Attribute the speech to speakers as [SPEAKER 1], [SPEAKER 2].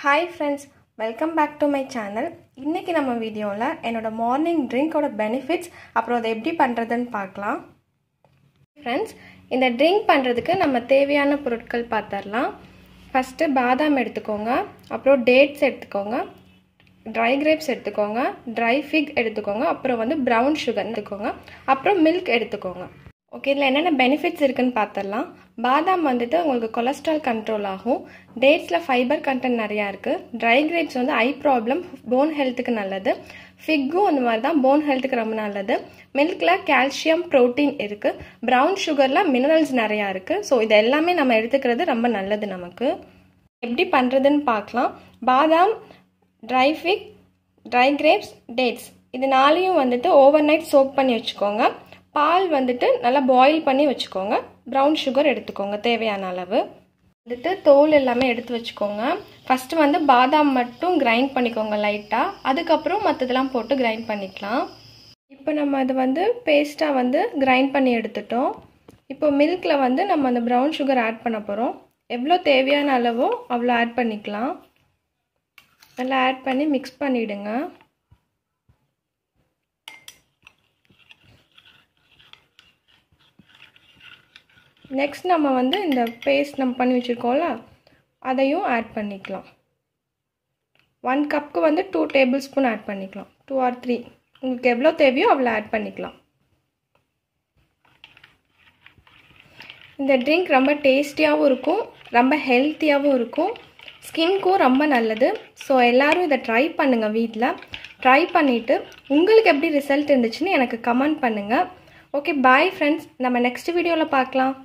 [SPEAKER 1] hi friends welcome back to my channel இன்றைக்கி நம்ம வீடியோவில் என்னோடய மார்னிங் ட்ரிங்க்கோட பெனிஃபிட்ஸ் அப்புறம் அதை எப்படி பண்ணுறதுன்னு பார்க்கலாம் ஃப்ரெண்ட்ஸ் இந்த ட்ரிங்க் பண்ணுறதுக்கு நம்ம தேவையான பொருட்கள் பார்த்துடலாம் ஃபஸ்ட்டு பாதாம் எடுத்துக்கோங்க அப்புறம் டேட்ஸ் எடுத்துக்கோங்க ட்ரை கிரேப்ஸ் எடுத்துக்கோங்க ட்ரை ஃபிக் எடுத்துக்கோங்க அப்புறம் வந்து ப்ரௌன் சுகர் எடுத்துக்கோங்க அப்புறம் மில்க் எடுத்துக்கோங்க ஓகே இதில் என்னென்ன பெனிஃபிட்ஸ் இருக்குன்னு பார்த்துடலாம் பாதாம் வந்துட்டு உங்களுக்கு கொலஸ்ட்ரால் கண்ட்ரோல் ஆகும் டேட்ஸில் ஃபைபர் கண்டென்ட் நிறையா இருக்குது ட்ரை கிரேப்ஸ் வந்து ஐ ப்ராப்ளம் போன் ஹெல்த்துக்கு நல்லது ஃபிக்கும் அந்த மாதிரி தான் போன் ஹெல்த்துக்கு ரொம்ப நல்லது மில்கில் கால்சியம் ப்ரோட்டீன் இருக்குது ப்ரௌன் சுகரில் மினரல்ஸ் நிறையா இருக்குது ஸோ இது எல்லாமே நம்ம எடுத்துக்கிறது ரொம்ப நல்லது நமக்கு எப்படி பண்ணுறதுன்னு பார்க்கலாம் பாதாம் dry fig dry grapes dates இது நாளையும் வந்துட்டு ஓவர் நைட் சோக் பண்ணி வச்சுக்கோங்க பால் வந்துட்டு நல்லா பாயில் பண்ணி வச்சுக்கோங்க ப்ரௌன் சுகர் எடுத்துக்கோங்க தேவையான அளவு வந்துட்டு தோல் எல்லாமே எடுத்து வச்சுக்கோங்க ஃபஸ்ட்டு வந்து பாதாம் மட்டும் கிரைண்ட் பண்ணிக்கோங்க லைட்டாக அதுக்கப்புறம் மற்றதெல்லாம் போட்டு கிரைண்ட் பண்ணிக்கலாம் இப்போ நம்ம அதை வந்து பேஸ்ட்டாக வந்து கிரைண்ட் பண்ணி எடுத்துட்டோம் இப்போ மில்கில் வந்து நம்ம அந்த ப்ரௌன் சுகர் ஆட் பண்ண போகிறோம் எவ்வளோ தேவையான அளவோ அவ்வளோ ஆட் பண்ணிக்கலாம் நல்லா ஆட் பண்ணி மிக்ஸ் பண்ணிவிடுங்க நெக்ஸ்ட் நம்ம வந்து இந்த பேஸ்ட் நம்ம பண்ணி வச்சுருக்கோம்ல அதையும் ஆட் பண்ணிக்கலாம் ஒன் கப்புக்கு வந்து டூ டேபிள் ஸ்பூன் ஆட் பண்ணிக்கலாம் டூ ஆர் த்ரீ உங்களுக்கு எவ்வளோ தேவையோ அவ்வளோ ஆட் பண்ணிக்கலாம் இந்த ட்ரிங்க் ரொம்ப டேஸ்டியாகவும் இருக்கும் ரொம்ப ஹெல்த்தியாகவும் இருக்கும் ஸ்கின்க்கும் ரொம்ப நல்லது ஸோ எல்லோரும் இதை ட்ரை பண்ணுங்கள் வீட்டில் ட்ரை பண்ணிவிட்டு உங்களுக்கு எப்படி ரிசல்ட் இருந்துச்சுன்னு எனக்கு கமெண்ட் பண்ணுங்கள் ஓகே பாய் ஃப்ரெண்ட்ஸ் நம்ம நெக்ஸ்ட் வீடியோவில் பார்க்கலாம்